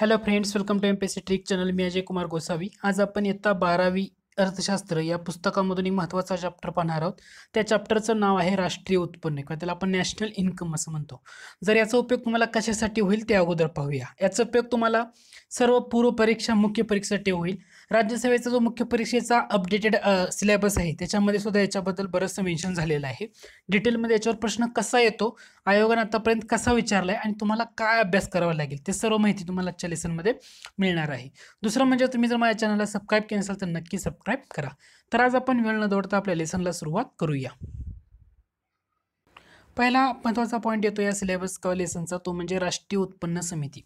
hello friends welcome to M P C trick channel मी अजय कुमार गोसावी आज आपण इयत्ता बारावी अर्थशास्त्र या पुस्तकामधून एक महत्त्वाचा चॅप्टर पाहणार आहोत त्या चॅप्टरचं नाव आहे राष्ट्रीय उत्पन्न किंवा त्याला आपण नॅशनल इन्कम असं म्हणतो जर याचा उपयोग तुम्हाला कशासाठी होईल ते अगोदर पाहूया याचा उपयोग तुम्हाला सर्व पूर्व परीक्षा मुख्य परीक्षेसाठी होईल राज्यसभेचा जो मुख्य परीक्षेचा अपडेटेड सिलेबस आहे त्याच्यामध्ये सुद्धा याच्याबद्दल बरंचसं मेन्शन झालेलं आहे डिटेलमध्ये याच्यावर प्रश्न कसा येतो आयोगानं आतापर्यंत कसा विचारला आहे आणि तुम्हाला काय अभ्यास करावा लागेल ते सर्व माहिती तुम्हाला आजच्या लेसनमध्ये मिळणार आहे दुसरं म्हणजे तुम्ही जर माझ्या चॅनलला सबस्क्राईब केलं असाल तर नक्की सबस्क्राईब करा तर आज आपण वेळ न दौडता आपल्या लेसनला सुरुवात करूया पहिला महत्त्वाचा पॉईंट येतो या सिलेबस लेसनचा तो म्हणजे राष्ट्रीय उत्पन्न समिती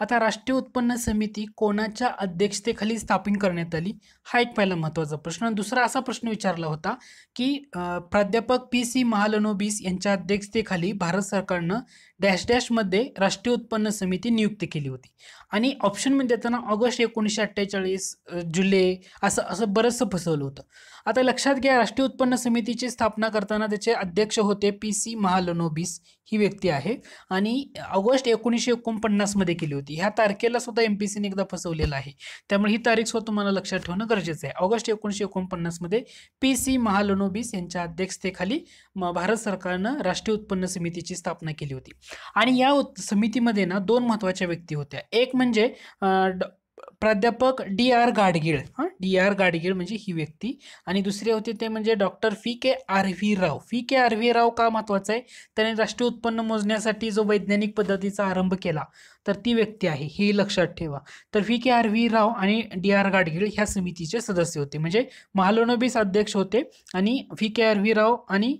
आता राष्ट्रीय उत्पन्न समिती कोणाच्या अध्यक्षतेखाली स्थापन करण्यात आली हा एक पहिला महत्त्वाचा प्रश्न दुसरा असा प्रश्न विचारला होता की प्राध्यापक पी सी महालनोबिस यांच्या अध्यक्षतेखाली भारत सरकारनं डॅश डॅशमध्ये राष्ट्रीय उत्पन्न समिती नियुक्त केली होती आणि ऑप्शन म्हणजे त्यांना ऑगस्ट एकोणीसशे अठ्ठेचाळीस जुलै असं असं बरंचसं फसवलं होतं आता लक्षात घ्या राष्ट्रीय उत्पन्न समितीची स्थापना करताना त्याचे अध्यक्ष होते पी सी महालनोबिस ही व्यक्ती आहे आणि ऑगस्ट एकोणीसशे एकोणपन्नासमध्ये केली होती ह्या तारखेला सुद्धा एम पी सीने एकदा फसवलेलं आहे त्यामुळे ही तारीख सुद्धा तुम्हाला लक्षात ठेवणं गरजेचं आहे ऑगस्ट एकोणीसशे एकोणपन्नासमध्ये पी सी महालनोबिस यांच्या अध्यक्षतेखाली भारत सरकारनं राष्ट्रीय उत्पन्न समितीची स्थापना केली होती आणि या समितीमध्ये ना दोन महत्त्वाच्या व्यक्ती होत्या एक म्हणजे प्राध्यापक डी आर गाडगीळ हां डी आर गाडगीळ म्हणजे ही व्यक्ती आणि दुसरे होते ते म्हणजे डॉक्टर फी के आर व्ही राव फी के आर व्ही राव का महत्त्वाचं आहे त्याने राष्ट्रीय उत्पन्न मोजण्यासाठी जो वैज्ञानिक पद्धतीचा आरंभ केला तर ती व्यक्ती आहे हे लक्षात ठेवा तर V K R V Rao आणि डी आर गाडगीळ ह्या समितीचे सदस्य होते म्हणजे महालोनोबीस अध्यक्ष होते आणि V K R V Rao आणि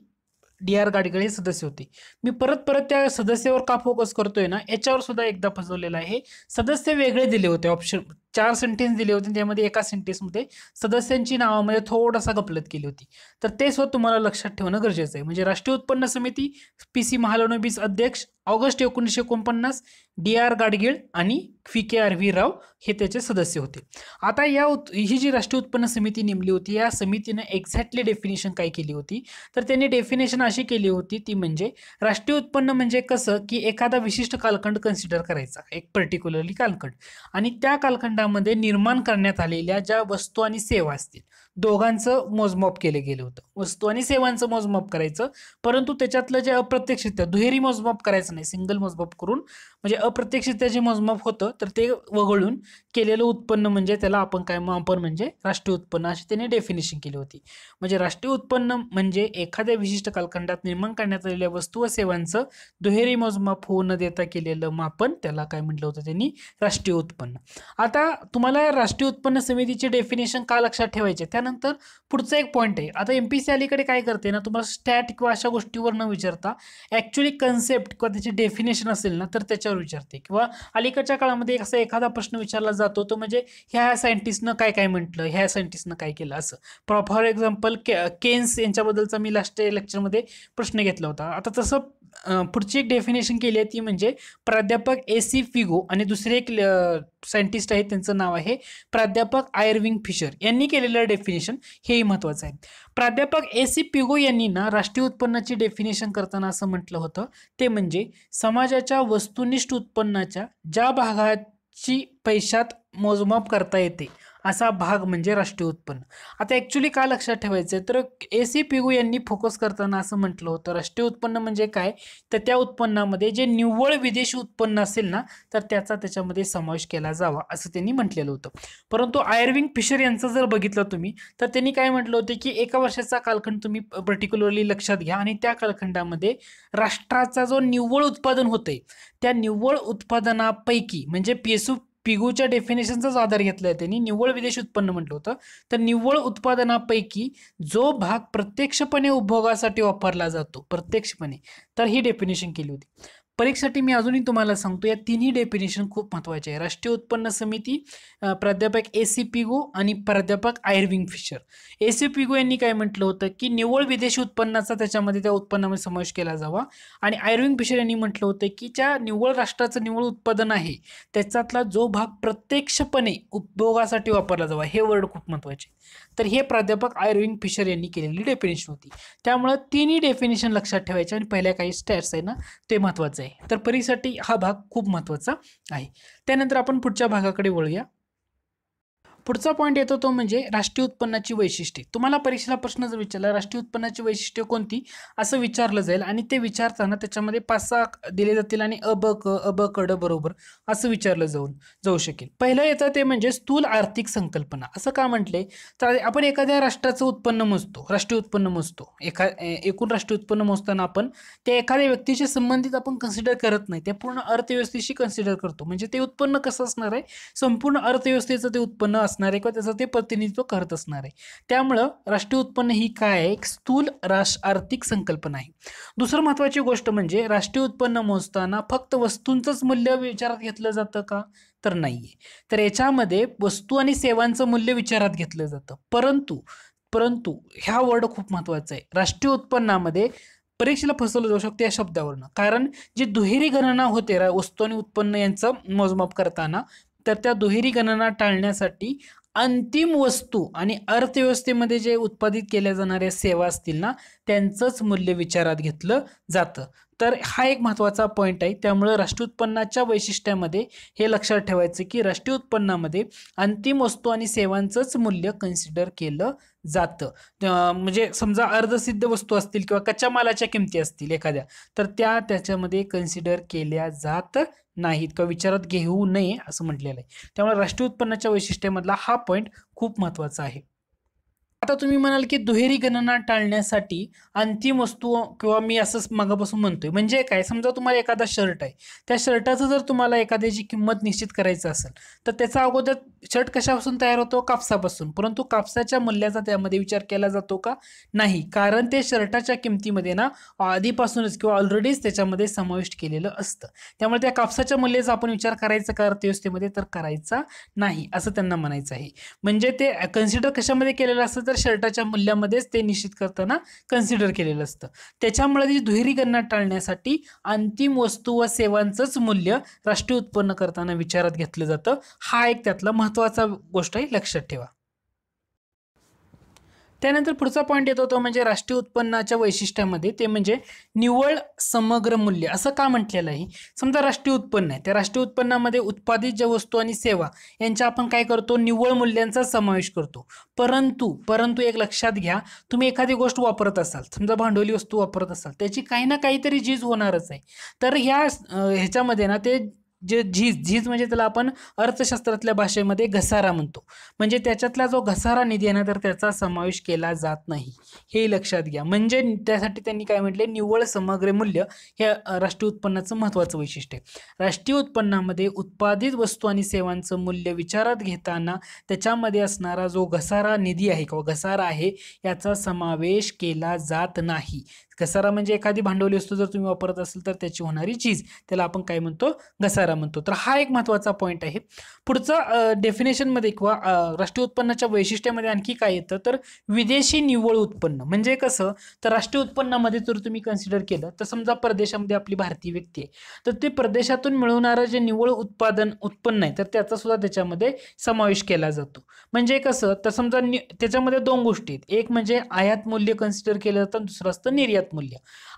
डी आर हे सदस्य होते मी परत परत त्या सदस्यावर का फोकस करतोय ना याच्यावर सुद्धा एकदा फसवलेला आहे सदस्य वेगळे दिले होते ऑप्शन चार सेंटेन्स दिले होते त्यामध्ये एका सेंटेन्समध्ये सदस्यांची नावामध्ये थोडासा गपलत केली होती तर ते स्वतः तुम्हाला लक्षात ठेवणं गरजेचं आहे म्हणजे राष्ट्रीय उत्पन्न समिती पी सी महालनोबीस अध्यक्ष ऑगस्ट एकोणीसशे एकोणपन्नास डी आर गाडगीळ आणि V K R V Rao हे त्याचे सदस्य होते आता या उत् ही जी राष्ट्रीय उत्पन्न समिती नेमली होती या समितीनं एक्झॅक्टली डेफिनेशन काय केली होती तर त्यांनी डेफिनेशन अशी केली होती ती म्हणजे राष्ट्रीय उत्पन्न म्हणजे कसं की एखादा विशिष्ट कालखंड कन्सिडर करायचा एक पर्टिक्युलरली कालखंड आणि त्या कालखंड खंडामध्ये निर्माण करण्यात आलेल्या ज्या वस्तू आणि सेवा असतील दोघांचं मोजमाप केलं गेलं होतं वस्तू आणि सेवांचं मोजमाप करायचं परंतु त्याच्यातलं जे अप्रत्यक्षरित्या दुहेरी मोजमाप करायचं नाही सिंगल मोजमाप करून म्हणजे अप्रत्यक्षरित्या जे मोजमाप होतं तर ते वगळून केलेलं उत्पन्न म्हणजे त्याला आपण काय मापन म्हणजे राष्ट्रीय उत्पन्न अशी त्याने डेफिनेशन केली होती म्हणजे राष्ट्रीय उत्पन्न म्हणजे एखाद्या विशिष्ट कालखंडात निर्माण करण्यात आलेल्या वस्तू व सेवांचं दुहेरी मोजमाप होऊ न देता केलेलं मापन त्याला काय म्हटलं होतं त्यांनी राष्ट्रीय उत्पन्न आता तुम्हाला राष्ट्रीय उत्पन्न समितीचे डेफिनेशन का लक्षात ठेवायचे त्यानंतर नंतर पुढचं एक पॉईंट आहे आता एम पी सी अलीकडे काय करते ना तुम्हाला स्टॅट किंवा अशा गोष्टीवर न विचारता ॲक्च्युली कन्सेप्ट किंवा त्याची डेफिनेशन असेल ना तर त्याच्यावर विचारते किंवा अलीकडच्या काळामध्ये असा एखादा प्रश्न विचारला जातो तो म्हणजे ह्या ह्या सायंटिस्टनं काय काय म्हटलं ह्या सायंटिस्टनं काय केलं असं प्रॉ फॉर एक्झाम्पल के केन्स यांच्याबद्दलचा मी लास्ट लेक्चरमध्ये प्रश्न घेतला होता आता तसं पुढची एक डेफिनेशन केली आहे ती म्हणजे प्राध्यापक ए सी फिगो आणि दुसरे एक सायंटिस्ट आहे त्यांचं नाव आहे प्राध्यापक आयर्विंग फिशर यांनी केलेलं डेफिनेशन हेही महत्त्वाचं आहे प्राध्यापक ए सी पिगो यांनी ना राष्ट्रीय उत्पन्नाची डेफिनेशन करताना असं म्हटलं होतं ते म्हणजे समाजाच्या वस्तुनिष्ठ उत्पन्नाच्या ज्या भागाची पैशात मोजमाप करता येते असा भाग म्हणजे राष्ट्रीय उत्पन्न आता ॲक्च्युली का लक्षात ठेवायचं आहे तर ए सी पिगू यांनी फोकस करताना असं म्हटलं होतं राष्ट्रीय उत्पन्न म्हणजे काय तर त्या उत्पन्नामध्ये जे निव्वळ विदेशी उत्पन्न असेल ना तर त्याचा त्याच्यामध्ये समावेश केला जावा असं त्यांनी म्हटलेलं होतं परंतु आयर्विंग फिशर यांचं जर बघितलं तुम्ही तर त्यांनी काय म्हटलं होतं की एका वर्षाचा कालखंड तुम्ही पर्टिक्युलरली लक्षात घ्या आणि त्या कालखंडामध्ये राष्ट्राचा जो निव्वळ उत्पादन होतंय त्या निव्वळ उत्पादनापैकी म्हणजे पी एस पिगूच्या डेफिनेशनचाच आधार घेतला त्यांनी निव्वळ विदेश उत्पन्न म्हटलं होतं तर निव्वळ उत्पादनापैकी जो भाग प्रत्यक्षपणे उपभोगासाठी वापरला जातो प्रत्यक्षपणे तर ही डेफिनेशन केली होती परीक्षेसाठी मी अजूनही तुम्हाला सांगतो या तिन्ही डेफिनेशन खूप महत्त्वाचे आहे राष्ट्रीय उत्पन्न समिती प्राध्यापक ए सी पिगो आणि प्राध्यापक Irving Fisher A C Pigou यांनी काय म्हटलं होतं की निव्वळ विदेशी उत्पन्नाचा त्याच्यामध्ये त्या उत्पन्नामध्ये समावेश केला जावा आणि आयर्विंग फिशर यांनी म्हटलं होतं की ज्या निव्वळ राष्ट्राचं निव्वळ उत्पादन आहे त्याच्यातला जो भाग प्रत्यक्षपणे उपभोगासाठी वापरला जावा हे वर्ड खूप महत्त्वाचे तर हे प्राध्यापक आयर्विंग फिशर यांनी केलेली डेफिनेशन होती त्यामुळं तिन्ही डेफिनेशन लक्षात ठेवायचे आणि पहिल्या काही स्टॅट्स आहे ना ते महत्त्वाचं आहे तर परीसाठी हा भाग खूप महत्त्वाचा आहे त्यानंतर आपण पुढच्या भागाकडे वळूया पुढचा पॉईंट येतो तो म्हणजे राष्ट्रीय उत्पन्नाची वैशिष्ट्ये तुम्हाला परीक्षेला प्रश्न जर विचारला राष्ट्रीय उत्पन्नाची वैशिष्ट्ये कोणती असं विचारलं जाईल आणि ते विचारताना त्याच्यामध्ये पाच सहा दिले जातील आणि अब क अब ब क ड बरोबर असं विचारलं जाऊन जाऊ शकेल पहिलं येतं ते म्हणजे स्थूल आर्थिक संकल्पना असं का म्हटले तर आपण एखाद्या राष्ट्राचं उत्पन्न मोजतो राष्ट्रीय उत्पन्न मोजतो एखा एकूण राष्ट्रीय उत्पन्न मोजताना आपण त्या एखाद्या व्यक्तीशी संबंधित आपण कन्सिडर करत नाही ते पूर्ण अर्थव्यवस्थेशी कन्सिडर करतो म्हणजे ते उत्पन्न कसं असणार आहे संपूर्ण अर्थव्यवस्थेचं ते उत्पन्न असणार आहे किंवा त्याचं ते प्रतिनिधित्व करत असणार आहे त्यामुळं राष्ट्रीय उत्पन्न ही काय एक स्थूल राश आर्थिक संकल्पना आहे दुसरं महत्त्वाची गोष्ट म्हणजे राष्ट्रीय उत्पन्न मोजताना फक्त वस्तूंचंच मूल्य विचारात घेतलं जातं का तर नाही तर याच्यामध्ये वस्तू आणि सेवांचं मूल्य विचारात घेतलं जातं परंतु परंतु ह्या वर्ड खूप महत्त्वाचं आहे राष्ट्रीय उत्पन्नामध्ये परीक्षेला फसवलं जाऊ शकते या शब्दावरनं कारण जी दुहेरी गणना होते वस्तू आणि उत्पन्न यांचं मोजमाप करताना तर त्या दुहेरी गणना टाळण्यासाठी अंतिम वस्तू आणि अर्थव्यवस्थेमध्ये जे उत्पादित केल्या जाणाऱ्या सेवा असतील ना त्यांचंच मूल्य विचारात घेतलं जातं तर हा एक महत्त्वाचा पॉईंट आहे त्यामुळं राष्ट्रीय उत्पन्नाच्या वैशिष्ट्यामध्ये हे लक्षात ठेवायचं की राष्ट्रीय उत्पन्नामध्ये अंतिम वस्तू आणि सेवांचंच मूल्य कन्सिडर केलं जातं म्हणजे समजा अर्धसिद्ध वस्तू असतील किंवा कच्च्या मालाच्या किमती असतील एखाद्या तर त्या त्याच्यामध्ये कन्सिडर केल्या जात नाहीत किंवा विचारात घेऊ नये असं म्हटलेलं आहे त्यामुळे राष्ट्रीय उत्पन्नाच्या वैशिष्ट्यामधला हा पॉईंट खूप महत्त्वाचा आहे आता तुम्ही म्हणाल की दुहेरी गणना टाळण्यासाठी अंतिम वस्तू किंवा मी असंच मागापासून म्हणतोय म्हणजे काय समजा तुम्हाला एखादा शर्ट आहे त्या शर्टाचं जर तुम्हाला एखाद्याची किंमत निश्चित करायचं असेल तर त्याचा अगोदर शर्ट कशापासून तयार होतो कापसापासून परंतु कापसाच्या मूल्याचा त्यामध्ये विचार केला जातो का नाही कारण ते शर्टाच्या किमतीमध्ये ना आधीपासूनच किंवा ऑलरेडीच त्याच्यामध्ये समाविष्ट केलेलं असतं त्यामुळे त्या कापसाच्या मूल्याचा आपण विचार करायचा का अर्थव्यवस्थेमध्ये तर करायचा नाही असं त्यांना म्हणायचं आहे म्हणजे ते कन्सिडर कशामध्ये केलेलं असतं तर शर्टाच्या मूल्यामध्येच ते निश्चित करताना कन्सिडर केलेलं असतं त्याच्यामुळे ती दुहेरी गणना टाळण्यासाठी अंतिम वस्तू व सेवांचंच मूल्य राष्ट्रीय उत्पन्न करताना विचारात घेतलं जातं हा एक त्यातला महत्त्वाचा गोष्ट आहे लक्षात ठेवा त्यानंतर पुढचा पॉईंट येतो तो म्हणजे राष्ट्रीय उत्पन्नाच्या वैशिष्ट्यामध्ये ते म्हणजे निव्वळ समग्र मूल्य असं का म्हटलेलं आहे समजा राष्ट्रीय उत्पन्न आहे त्या राष्ट्रीय उत्पन्नामध्ये उत्पादित ज्या वस्तू आणि सेवा यांच्या आपण काय करतो निव्वळ मूल्यांचा समावेश करतो परंतु परंतु एक लक्षात घ्या तुम्ही एखादी गोष्ट वापरत असाल समजा भांडवली वस्तू वापरत असाल त्याची काही ना काहीतरी जीज होणारच आहे तर ह्या ह्याच्यामध्ये ना ते जे झीज झीज म्हणजे त्याला आपण अर्थशास्त्रातल्या भाषेमध्ये घसारा म्हणतो म्हणजे त्याच्यातला जो घसारा निधी आहे ना तर त्याचा समावेश केला जात नाही हे लक्षात घ्या म्हणजे त्यासाठी त्यांनी काय म्हटले निव्वळ समग्र मूल्य हे राष्ट्रीय उत्पन्नाचं महत्त्वाचं वैशिष्ट्य आहे राष्ट्रीय उत्पन्नामध्ये उत्पादित वस्तू आणि सेवांचं मूल्य विचारात घेताना त्याच्यामध्ये असणारा जो घसारा निधी आहे किंवा घसारा आहे याचा समावेश केला जात नाही घसारा म्हणजे एखादी भांडवली वस्तू जर तुम्ही वापरत असेल तर त्याची होणारी चीज त्याला आपण काय म्हणतो घसारा म्हणतो तर हा एक महत्त्वाचा पॉईंट आहे पुढचं डेफिनेशनमध्ये किंवा राष्ट्रीय उत्पन्नाच्या वैशिष्ट्यामध्ये आणखी काय येतं तर विदेशी निव्वळ उत्पन्न म्हणजे कसं तर राष्ट्रीय उत्पन्नामध्ये जर तुम्ही कन्सिडर केलं तर समजा परदेशामध्ये आपली भारतीय व्यक्ती आहे तर ते परदेशातून मिळवणारं जे निव्वळ उत्पादन उत्पन्न आहे तर त्याचा सुद्धा त्याच्यामध्ये समावेश केला जातो म्हणजे कसं तर समजा त्याच्यामध्ये दोन गोष्टी आहेत एक म्हणजे आयात मूल्य कन्सिडर केलं जातं दुसरं असतं निर्यात आयात मूल्य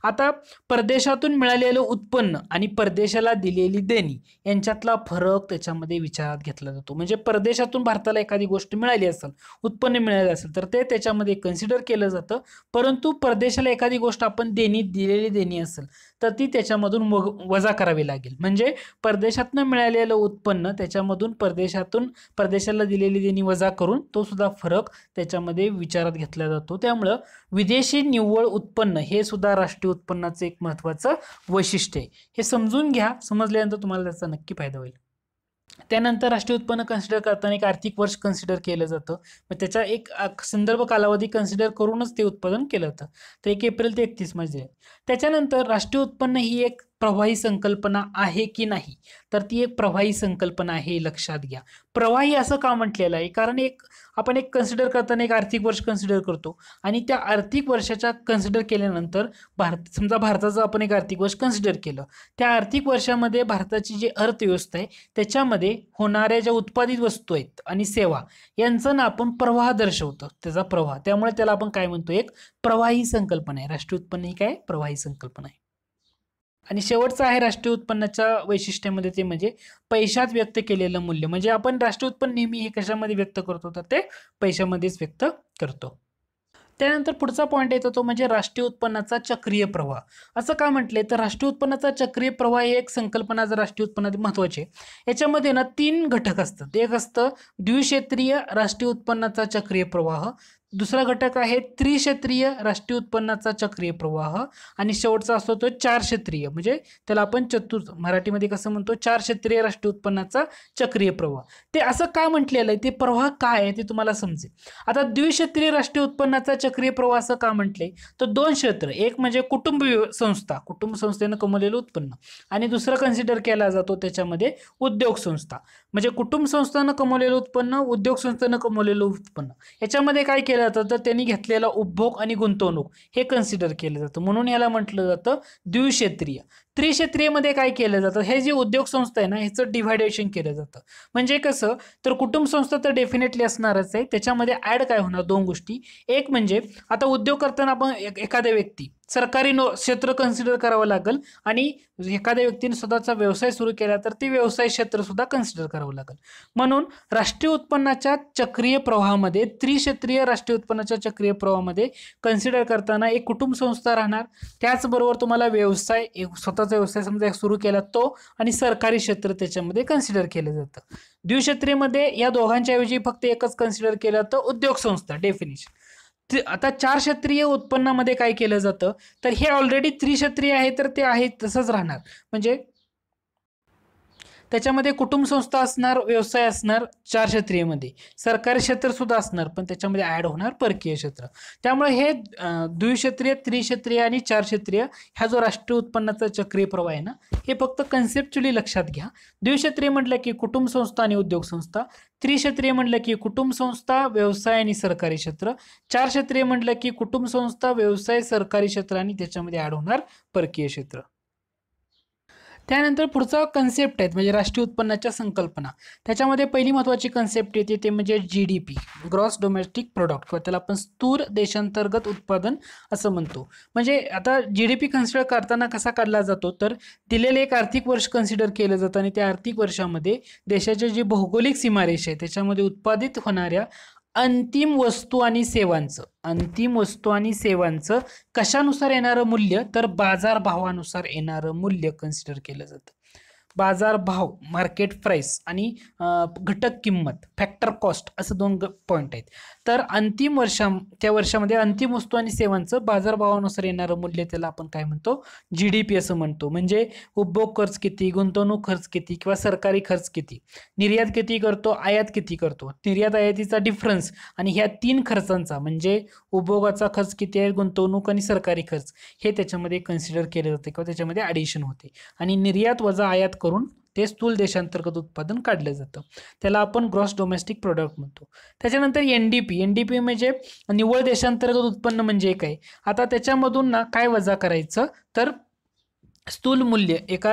आता परदेशातून मिळालेलं उत्पन्न आणि परदेशाला दिलेली देणी यांच्यातला फरक त्याच्यामध्ये विचारात घेतला जातो म्हणजे परदेशातून भारताला एखादी गोष्ट मिळाली असेल उत्पन्न मिळाले असेल तर ते त्याच्यामध्ये कन्सिडर केलं जातं परंतु परदेशाला एखादी गोष्ट आपण देणी दिलेली देणी असेल तर ती त्याच्यामधून वग वजा करावी लागेल म्हणजे परदेशातनं मिळालेलं उत्पन्न त्याच्यामधून परदेशातून परदेशाला दिलेली देणी वजा करून तो सुद्धा फरक त्याच्यामध्ये विचारात घेतला जातो त्यामुळं विदेशी निव्वळ उत्पन्न हे सुद्धा राष्ट्रीय उत्पन्नाचं एक महत्त्वाचं वैशिष्ट्य आहे हे समजून घ्या समजल्यानंतर तुम्हाला त्याचा नक्की फायदा होईल त्यानंतर राष्ट्रीय उत्पन्न कन्सिडर करताना एक आर्थिक वर्ष कन्सिडर केलं जातं मग त्याचा एक संदर्भ कालावधी कन्सिडर करूनच ते उत्पादन केलं जातं तर एक एप्रिल ते एकतीस मार्च त्याच्यानंतर राष्ट्रीय उत्पन्न ही एक प्रवाही संकल्पना आहे की नाही तर ती एक प्रवाही संकल्पना आहे लक्षात घ्या प्रवाही असं का म्हटलेलं आहे कारण एक आपण एक कन्सिडर करताना एक आर्थिक वर्ष कन्सिडर करतो आणि त्या आर्थिक वर्षाच्या कन्सिडर केल्यानंतर भारत समजा भारताचं आपण एक आर्थिक वर्ष कन्सिडर केलं त्या आर्थिक वर्षामध्ये भारताची जी अर्थव्यवस्था आहे त्याच्यामध्ये होणाऱ्या ज्या उत्पादित वस्तू आहेत आणि सेवा यांचं ना आपण प्रवाह दर्शवतो त्याचा प्रवाह त्यामुळे त्याला आपण काय म्हणतो एक प्रवाही संकल्पना आहे राष्ट्रीय उत्पन्न ही काय प्रवाही ही संकल्पना आहे आणि शेवटचं आहे राष्ट्रीय उत्पन्नाच्या वैशिष्ट्यामध्ये ते म्हणजे पैशात व्यक्त केलेलं मूल्य म्हणजे आपण राष्ट्रीय उत्पन्न नेहमी हे कशामध्ये व्यक्त करतो तर ते पैशामध्येच व्यक्त करतो त्यानंतर पुढचा पॉईंट येतो तो म्हणजे राष्ट्रीय उत्पन्नाचा चक्रीय प्रवाह असं का म्हटले तर राष्ट्रीय उत्पन्नाचा चक्रीय प्रवाह ही एक संकल्पना जर राष्ट्रीय उत्पन्नात महत्त्वाची आहे याच्यामध्ये ना तीन घटक असतात एक असतं द्विक्षेत्रीय राष्ट्रीय उत्पन्नाचा चक्रीय प्रवाह दुसरा घटक आहे त्रिक्षेत्रीय राष्ट्रीय उत्पन्नाचा चक्रीय प्रवाह आणि शेवटचा असतो तो चार क्षेत्रीय म्हणजे त्याला आपण चतुर्थ मराठीमध्ये कसं म्हणतो चार क्षेत्रीय राष्ट्रीय उत्पन्नाचा चक्रीय प्रवाह ते असं का म्हटलेलं आहे ते प्रवाह काय आहे ते तुम्हाला समजेल आता द्विक्षेत्रीय राष्ट्रीय उत्पन्नाचा चक्रीय प्रवाह असं का म्हटले तर दोन क्षेत्र एक म्हणजे कुटुंब संस्था कुटुंब संस्थेनं कमवलेलं उत्पन्न आणि दुसरं कन्सिडर केला जातो त्याच्यामध्ये उद्योग संस्था म्हणजे कुटुंब संस्थानं कमवलेलं उत्पन्न उद्योग संस्थेनं कमवलेलं उत्पन्न याच्यामध्ये काय केलं जातं तर त्यांनी घेतलेला उपभोग आणि गुंतवणूक हे कन्सिडर केलं जातं म्हणून याला म्हटलं जातं द्विक्षेत्रीय त्रिक्षेत्रीयमध्ये काय केलं जातं हे जे उद्योग संस्था आहे ना ह्याचं डिव्हायडेशन केलं जातं म्हणजे कसं तर कुटुंब संस्था तर डेफिनेटली असणारच आहे त्याच्यामध्ये ॲड काय होणार दोन गोष्टी एक म्हणजे आता उद्योग करताना आपण एखाद्या व्यक्ती सरकारी नो क्षेत्र कन्सिडर करावं लागेल आणि एखाद्या व्यक्तीने स्वतःचा व्यवसाय सुरू केला तर ते व्यवसाय क्षेत्र सुद्धा कन्सिडर करावं लागेल म्हणून राष्ट्रीय उत्पन्नाच्या चक्रीय प्रवाहामध्ये त्रिक्षेत्रीय राष्ट्रीय उत्पन्नाच्या चक्रीय प्रवाहामध्ये कन्सिडर करताना एक कुटुंब संस्था राहणार त्याचबरोबर तुम्हाला व्यवसाय स्वतःचा व्यवसाय समजा सुरू केला तो आणि सरकारी क्षेत्र त्याच्यामध्ये कन्सिडर केलं जातं द्विक्षेत्रीयमध्ये या दोघांच्याऐवजी फक्त एकच कन्सिडर केलं जातं उद्योग संस्था डेफिनेशन आता चार क्षत्रिय उत्पन्नामध्ये काय केलं जातं तर हे ऑलरेडी क्षत्रिय आहे तर ते आहे तसंच राहणार म्हणजे त्याच्यामध्ये कुटुंब संस्था असणार व्यवसाय असणार चार क्षेत्रीयमध्ये सरकारी क्षेत्रसुद्धा असणार पण त्याच्यामध्ये ॲड होणार परकीय क्षेत्र त्यामुळे हे द्विक्षेत्रीय त्रिक्षेत्रीय आणि चार क्षेत्रीय ह्या जो राष्ट्रीय उत्पन्नाचा चक्रीय प्रवाह आहे ना हे फक्त कन्सेप्च्युली लक्षात घ्या द्विक्षेत्रीय म्हटलं की कुटुंब संस्था आणि उद्योग संस्था त्रिक्षेत्रीय म्हटलं की कुटुंब संस्था व्यवसाय आणि सरकारी क्षेत्र चार क्षेत्रीय म्हटलं की कुटुंब संस्था व्यवसाय सरकारी क्षेत्र आणि त्याच्यामध्ये ॲड होणार परकीय क्षेत्र त्यानंतर पुढचा कन्सेप्ट आहेत म्हणजे राष्ट्रीय उत्पन्नाच्या संकल्पना त्याच्यामध्ये पहिली महत्त्वाची कन्सेप्ट येते ते म्हणजे G D P gross domestic product किंवा त्याला आपण स्थूर देशांतर्गत उत्पादन असं म्हणतो म्हणजे आता जी डी पी कन्सिडर करताना कसा काढला जातो तर दिलेले एक आर्थिक वर्ष कन्सिडर केलं जातं आणि त्या आर्थिक वर्षामध्ये देशाच्या जी भौगोलिक सीमारेष आहे त्याच्यामध्ये उत्पादित होणाऱ्या अंतिम वस्तू आणि सेवांचं अंतिम वस्तू आणि सेवांचं कशानुसार येणारं मूल्य तर बाजार भावानुसार येणारं मूल्य कन्सिडर केलं जातं बाजार भाव मार्केट प्राईस आणि घटक किंमत फॅक्टर कॉस्ट असं दोन पॉईंट आहेत तर अंतिम वर्षा त्या वर्षामध्ये अंतिम वस्तू आणि सेवांचं बाजारभावानुसार येणारं मूल्य त्याला आपण काय म्हणतो जी डी पी असं म्हणतो म्हणजे उपभोग खर्च किती गुंतवणूक खर्च किती किंवा सरकारी खर्च किती निर्यात किती करतो आयात किती करतो निर्यात आयातीचा डिफरन्स आणि ह्या तीन खर्चांचा म्हणजे उपभोगाचा खर्च किती आहे गुंतवणूक आणि सरकारी खर्च हे त्याच्यामध्ये कन्सिडर केले जाते किंवा त्याच्यामध्ये ॲडिशन होते आणि निर्यात वजा आयात करून ते स्थूल देशांतर्गत उत्पादन काढलं जातं त्याला आपण ग्रॉस डोमेस्टिक प्रोडक्ट म्हणतो त्याच्यानंतर N D P N D P म्हणजे निव्वळ देशांतर्गत उत्पन्न म्हणजे काय आता त्याच्यामधून ना काय वजा करायचं तर स्थूल मूल्य एका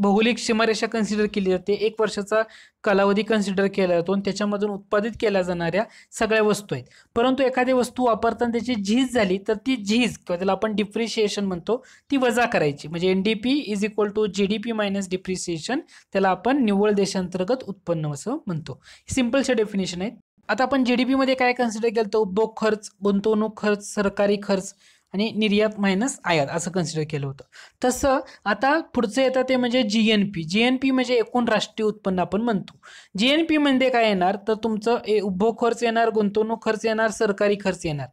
भौगोलिक सीमारेषा कन्सिडर केली जाते एक वर्षाचा कालावधी कन्सिडर केला जातो आणि त्याच्यामधून उत्पादित केल्या जाणाऱ्या सगळ्या वस्तू आहेत परंतु एखादी वस्तू वापरताना त्याची झीज झाली तर ती झीज किंवा त्याला आपण डिप्रिशिएशन म्हणतो ती वजा करायची म्हणजे N D P is equal to G D P minus depreciation त्याला आपण निव्वळ देशांतर्गत उत्पन्न असं म्हणतो सिम्पलच्या डेफिनेशन आहेत आता आपण जी डी पीमध्ये काय कन्सिडर केलं तर उद्योग खर्च गुंतवणूक खर्च सरकारी खर्च आणि निर्यात मायनस आयात असं कन्सिडर केलं होतं तसं आता पुढचं येतं ते म्हणजे G N P G N P म्हणजे एकूण राष्ट्रीय उत्पन्न आपण म्हणतो जी एन पी म्हणजे काय येणार तर तुमचं उपभोग खर्च येणार गुंतवणूक खर्च येणार सरकारी खर्च येणार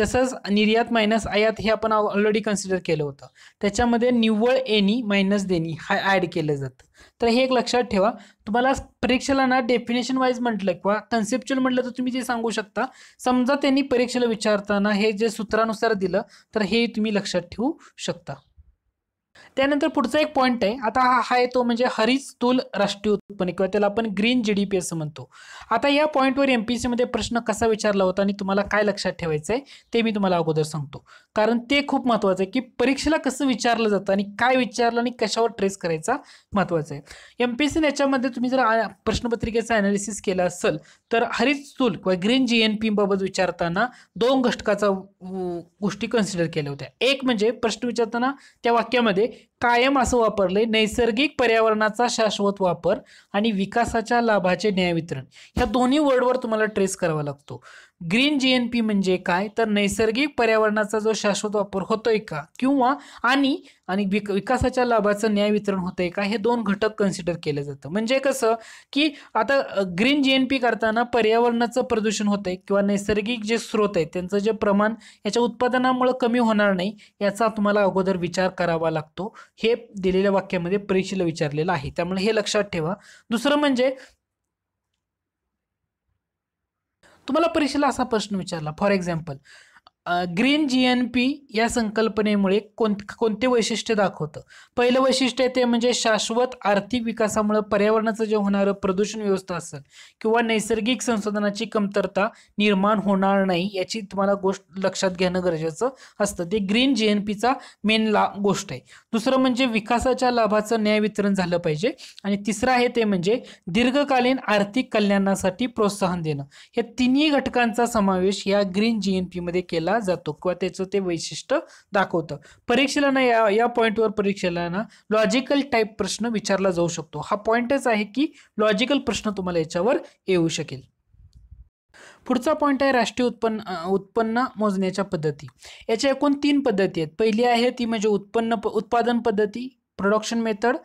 तसंच निर्यात मायनस आयात हे आपण ऑलरेडी कन्सिडर केलं होतं त्याच्यामध्ये निव्वळ एनी मायनस देनी हा ॲड केलं जातं तर हे एक लक्षात ठेवा तुम्हाला परीक्षेला ना डेफिनेशन वाईज म्हटलं किंवा कन्सेप्च्युअल म्हटलं तर तुम्ही जे सांगू शकता समजा त्यांनी परीक्षेला विचारताना हे जे सूत्रानुसार दिलं तर हे तुम्ही लक्षात ठेवू शकता त्यानंतर पुढचा एक पॉईंट आहे आता हा आहे तो म्हणजे हरीज तूल राष्ट्रीय उत्पन्न किंवा त्याला आपण ग्रीन जी डी पी असं म्हणतो आता या पॉईंटवर एम पी सीमध्ये प्रश्न कसा विचारला होता आणि तुम्हाला काय लक्षात ठेवायचं आहे ते मी तुम्हाला अगोदर सांगतो कारण ते खूप महत्त्वाचं आहे की परीक्षेला कसं विचारलं जातं आणि काय विचारलं आणि कशावर ट्रेस करायचा महत्त्वाचं आहे एम पी सीने याच्यामध्ये तुम्ही जर प्रश्नपत्रिकेचा ॲनालिसिस केला असेल तर हरीच तूल किंवा ग्रीन जी एन बाबत विचारताना दोन घटकाचा गोष्टी कन्सिडर केल्या होत्या एक म्हणजे प्रश्न विचारताना त्या वाक्यामध्ये कायम असं वापरले नैसर्गिक पर्यावरणाचा शाश्वत वापर आणि विकासाच्या लाभाचे न्याय वितरण ह्या दोन्ही वर्डवर तुम्हाला ट्रेस करावा लागतो ग्रीन जी एन पी म्हणजे काय तर नैसर्गिक पर्यावरणाचा जो शाश्वत वापर होतोय का किंवा आणि आणि विक विकासाच्या लाभाचं न्याय वितरण होतंय का हे दोन घटक कन्सिडर केलं जातं म्हणजे कसं की आता ग्रीन जी एन पी करताना पर्यावरणाचं प्रदूषण होतंय किंवा नैसर्गिक जे स्रोत आहेत त्यांचं जे प्रमाण याच्या उत्पादनामुळे कमी होणार नाही याचा तुम्हाला अगोदर विचार करावा लागतो हे दिलेल्या वाक्यामध्ये परीक्षेला विचारलेलं आहे त्यामुळे हे लक्षात ठेवा दुसरं म्हणजे तुम्हाला परीक्षेला असा प्रश्न विचारला for example green G N P या संकल्पनेमुळे कोण कोणते वैशिष्ट्य दाखवतं पहिलं वैशिष्ट्य ते म्हणजे शाश्वत आर्थिक विकासामुळे पर्यावरणाचं जे होणारं प्रदूषण व्यवस्था असेल किंवा नैसर्गिक संसाधनाची कमतरता निर्माण होणार नाही याची तुम्हाला गोष्ट लक्षात घेणं गरजेचं असतं ते ग्रीन जी एन पीचा मेन ला गोष्ट आहे दुसरं म्हणजे विकासाच्या लाभाचं न्याय वितरण झालं पाहिजे आणि तिसरं आहे ते म्हणजे दीर्घकालीन आर्थिक कल्याणासाठी प्रोत्साहन देणं या तिन्ही घटकांचा समावेश या ग्रीन जी एन पीमध्ये केला जातो किंवा त्याचं ते वैशिष्ट्य दाखवतं परीक्षेला ना या या पॉईंटवर परीक्षेला ना लॉजिकल टाईप प्रश्न विचारला जाऊ शकतो हा पॉईंटच आहे की लॉजिकल प्रश्न तुम्हाला याच्यावर येऊ शकेल पुढचा पॉईंट आहे राष्ट्रीय उत्पन्न उत्पन्न मोजण्याच्या पद्धती याच्या एकूण तीन पद्धती आहेत पहिली आहे ती म्हणजे उत्पन्न उत्पादन पद्धती प्रोडक्शन मेथड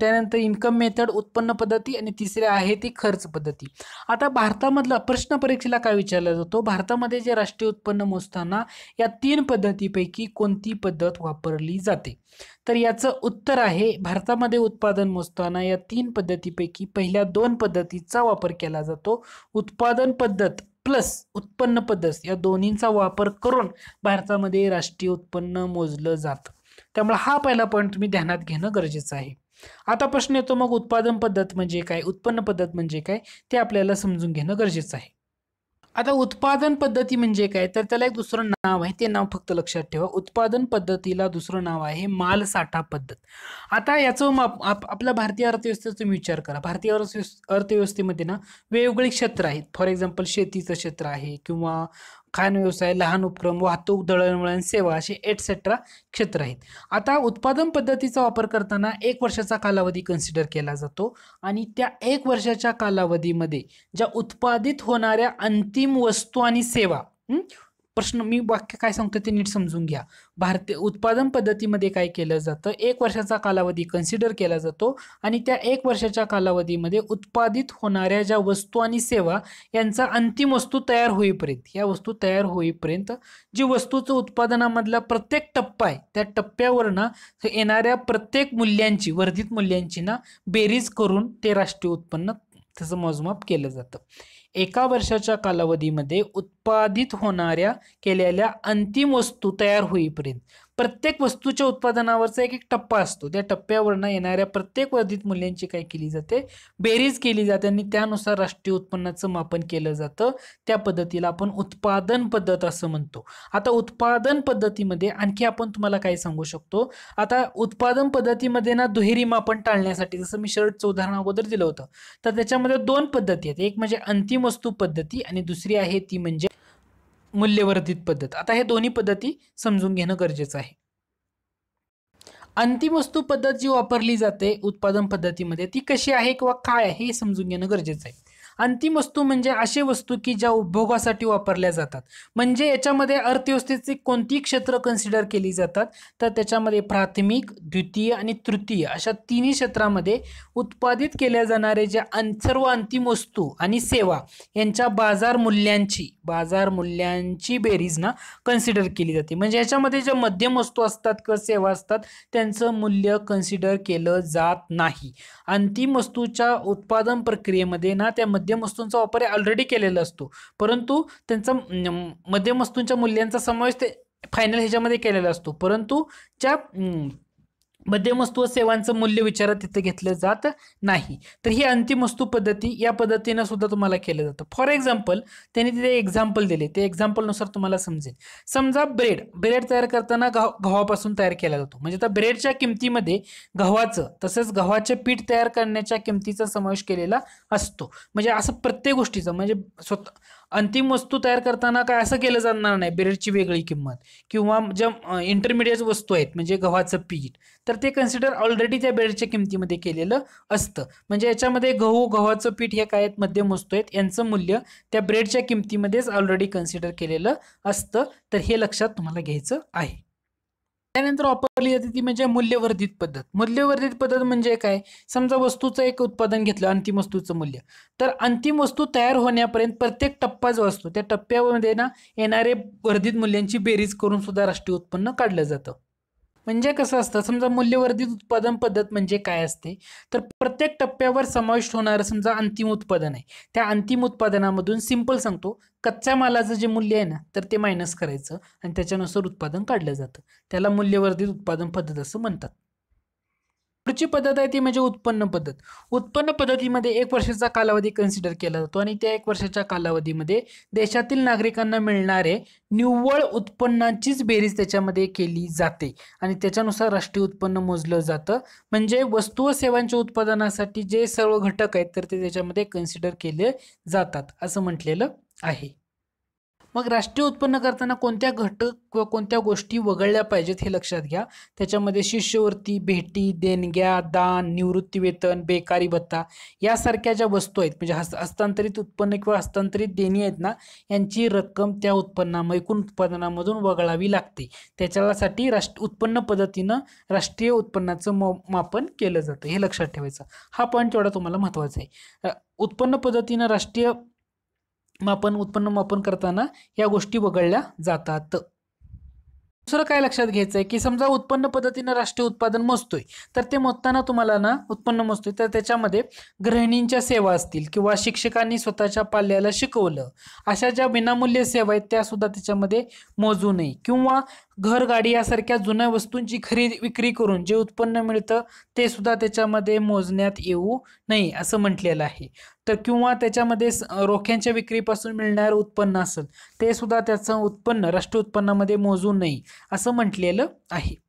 त्यानंतर इन्कम मेथड उत्पन्न पद्धती आणि तिसरी आहे ती खर्च पद्धती आता भारतामधला प्रश्न परीक्षेला काय विचारला जातो भारतामध्ये जे राष्ट्रीय उत्पन्न मोजताना या तीन पद्धतीपैकी कोणती पद्धत वापरली जाते तर याचं उत्तर आहे भारतामध्ये उत्पादन मोजताना या तीन पद्धतीपैकी पहिल्या दोन पद्धतीचा वापर केला जातो उत्पादन पद्धत प्लस उत्पन्न पद्धत या दोन्हींचा वापर करून भारतामध्ये राष्ट्रीय उत्पन्न मोजलं जातं त्यामुळे हा पहिला पॉईंट तुम्ही ध्यानात घेणं गरजेचं आहे आता प्रश्न येतो मग उत्पादन पद्धत म्हणजे काय उत्पन्न पद्धत म्हणजे काय ते आपल्याला समजून घेणं गरजेचं आहे आता उत्पादन पद्धती म्हणजे काय तर त्याला एक दुसरं नाव आहे ते नाव फक्त लक्षात ठेवा उत्पादन पद्धतीला दुसरं नाव आहे मालसाठा पद्धत आता याचं आप आपल्या भारतीय अर्थव्यवस्थेचा तुम्ही विचार करा भारतीय अर्थव्यवस्थेमध्ये ना वेगवेगळी क्षेत्र आहेत फॉर एक्झाम्पल शेतीचं क्षेत्र आहे किंवा खाण व्यवसाय लहान उपक्रम वाहतूक दळणवळण सेवा असे एटसेट्रा क्षेत्र आहेत आता उत्पादन पद्धतीचा वापर करताना एक वर्षाचा कालावधी कन्सिडर केला जातो आणि त्या एक वर्षाच्या कालावधीमध्ये ज्या उत्पादित होणाऱ्या अंतिम वस्तू आणि सेवा प्रश्न मी वाक्य काय सांगतो ते नीट समजून घ्या भारतीय उत्पादन पद्धतीमध्ये काय केलं जातं एक वर्षाचा कालावधी कन्सिडर केला जातो आणि त्या एक वर्षाच्या कालावधीमध्ये उत्पादित होणाऱ्या ज्या वस्तू आणि सेवा यांचा अंतिम वस्तू तयार होईपर्यंत या वस्तू तयार होईपर्यंत जी वस्तूचं उत्पादनामधला प्रत्येक टप्पा आहे त्या टप्प्यावर ना येणाऱ्या प्रत्येक मूल्यांची वर्धित मूल्यांची ना बेरीज करून ते राष्ट्रीय उत्पन्न त्याचं मोजमाप केलं जातं एका वर्षाच्या कालावधीमध्ये उत्पादित होणाऱ्या केलेल्या अंतिम वस्तू तयार होईपर्यंत प्रत्येक वस्तूच्या उत्पादनावरचा एक एक टप्पा असतो त्या टप्प्यावरनं येणाऱ्या प्रत्येक वर्धित मूल्यांची काय केली जाते बेरीज केली जाते आणि त्यानुसार राष्ट्रीय उत्पन्नाचं मापन केलं जातं त्या पद्धतीला आपण उत्पादन पद्धत असं म्हणतो आता उत्पादन पद्धतीमध्ये आणखी आपण तुम्हाला काय सांगू शकतो आता उत्पादन पद्धतीमध्ये ना दुहेरी मापन टाळण्यासाठी जसं मी शर्टचं उदाहरण अगोदर दिलं होतं तर त्याच्यामध्ये दोन पद्धती आहेत एक म्हणजे अंतिम वस्तू पद्धती आणि दुसरी आहे ती म्हणजे मूल्यवर्धित पद्धत आता हे दोन्ही पद्धती समजून घेणं गरजेचं आहे अंतिम वस्तू पद्धत जी वापरली जाते उत्पादन पद्धतीमध्ये ती कशी आहे किंवा काय आहे हे समजून घेणं गरजेचं आहे अंतिम वस्तू म्हणजे असे वस्तू की ज्या उपभोगासाठी वापरल्या जातात म्हणजे याच्यामध्ये अर्थव्यवस्थेचे कोणती क्षेत्र कन्सिडर केली जातात तर त्याच्यामध्ये प्राथमिक द्वितीय आणि तृतीय अशा तिन्ही क्षेत्रामध्ये उत्पादित केल्या जाणारे ज्या सर्व अंतिम वस्तू आणि सेवा यांच्या बाजार मूल्यांची बाजार मूल्यांची बेरीज ना कन्सिडर केली जाते म्हणजे याच्यामध्ये ज्या मध्यम वस्तू असतात किंवा सेवा असतात त्यांचं मूल्य कन्सिडर केलं जात नाही अंतिम वस्तूच्या उत्पादन प्रक्रियेमध्ये ना त्या मध्यम वस्तूंचा वापर ऑलरेडी केलेला असतो परंतु त्यांचा मध्यम वस्तूंच्या मूल्यांचा समावेश ते फायनल ह्याच्यामध्ये केलेला असतो परंतु ज्या मध्यम वस्तू व सेवांचं मूल्य विचारात तिथं घेतलं जात नाही तर ही अंतिम वस्तू पद्धती या पद्धतीनं सुद्धा तुम्हाला केलं जातं फॉर एक्झाम्पल त्यांनी तिथे एक्झाम्पल दिले ते एक्झाम्पलनुसार तुम्हाला समजेल समजा ब्रेड ब्रेड तयार करताना गव्हा गव्हापासून तयार केला जातो म्हणजे आता ब्रेडच्या किमतीमध्ये गव्हाचं तसंच गव्हाचे पीठ तयार करण्याच्या किमतीचा समावेश केलेला असतो म्हणजे असं प्रत्येक गोष्टीचं म्हणजे स्वतः अंतिम वस्तू तयार करताना काय असं केलं जाणार नाही ब्रेडची वेगळी किंमत किंवा ज्या इंटरमिडिएट वस्तू आहेत म्हणजे गव्हाचं पीठ तर ते कन्सिडर ऑलरेडी त्या ब्रेडच्या किमतीमध्ये केलेलं असतं म्हणजे याच्यामध्ये गहू गव्हाचं पीठ हे काय मध्यम वस्तू आहेत यांचं मूल्य त्या ब्रेडच्या किमतीमध्येच ऑलरेडी कन्सिडर केलेलं असतं तर हे लक्षात तुम्हाला घ्यायचं आहे त्यानंतर वापरली जाते ती म्हणजे मूल्यवर्धित पद्धत मूल्यवर्धित पद्धत म्हणजे काय समजा वस्तूचं एक उत्पादन घेतलं अंतिम वस्तूचं मूल्य तर अंतिम वस्तू तयार होण्यापर्यंत प्रत्येक टप्पा जो असतो त्या टप्प्यामध्ये ना येणारे वर्धित मूल्यांची बेरीज करून सुद्धा राष्ट्रीय उत्पन्न काढलं जातं म्हणजे कसं असतं समजा मूल्यवर्धित उत्पादन पद्धत म्हणजे काय असते तर प्रत्येक टप्प्यावर समाविष्ट होणारं समजा अंतिम उत्पादन आहे त्या अंतिम उत्पादनामधून सिंपल सांगतो कच्च्या मालाचं जे मूल्य आहे ना तर ते मायनस करायचं आणि त्याच्यानुसार उत्पादन काढलं जातं त्याला मूल्यवर्धित उत्पादन पद्धत असं म्हणतात पुढची पद्धत आहे ती म्हणजे उत्पन्न पद्धत उत्पन्न पद्धतीमध्ये एक वर्षाचा कालावधी कन्सिडर केला जातो आणि त्या एक वर्षाच्या कालावधीमध्ये देशातील नागरिकांना मिळणारे निव्वळ उत्पन्नाचीच बेरीज त्याच्यामध्ये केली जाते आणि त्याच्यानुसार राष्ट्रीय उत्पन्न मोजलं जातं म्हणजे वस्तू व सेवांच्या उत्पादनासाठी जे सर्व घटक आहेत तर ते त्याच्यामध्ये कन्सिडर केले जातात असं म्हटलेलं आहे मग राष्ट्रीय उत्पन्न करताना कोणत्या घटक किंवा कोणत्या गोष्टी वगळल्या पाहिजेत हे लक्षात घ्या त्याच्यामध्ये शिष्यवृत्ती भेटी देणग्या दान निवृत्तीवेतन बेकारी भत्ता यासारख्या ज्या वस्तू आहेत म्हणजे हस्त हस्तांतरित उत्पन्न किंवा हस्तांतरित देणी आहेत ना यांची रक्कम त्या उत्पन्ना एकूण उत्पादनामधून वगळावी लागते त्याच्यासाठी राष्ट्र उत्पन्न पद्धतीनं राष्ट्रीय उत्पन्नाचं म मापन केलं जातं हे लक्षात ठेवायचं हा पॉईंट तेवढा तुम्हाला महत्त्वाचा आहे उत्पन्न पद्धतीनं राष्ट्रीय मापन उत्पन्न मापन करताना या गोष्टी वगळल्या जातात दुसरं काय लक्षात घ्यायचं आहे की समजा उत्पन्न पद्धतीनं राष्ट्रीय उत्पादन मोजतोय तर ते मोजताना तुम्हाला ना उत्पन्न मोजतोय तर त्याच्यामध्ये गृहिणींच्या सेवा असतील किंवा शिक्षकांनी स्वतःच्या पाल्याला शिकवलं अशा ज्या विनामूल्य सेवा आहेत त्या सुद्धा त्याच्यामध्ये मोजू नये किंवा घर गाडी यासारख्या जुन्या वस्तूंची खरेदी विक्री करून जे उत्पन्न मिळतं ते सुद्धा त्याच्यामध्ये मोजण्यात येऊ नये असं म्हटलेलं आहे तर किंवा त्याच्यामध्ये रोख्यांच्या विक्रीपासून मिळणारं उत्पन्न असेल ते सुद्धा त्याचं उत्पन्न राष्ट्रीय उत्पन्नामध्ये मोजू नये असं म्हटलेलं आहे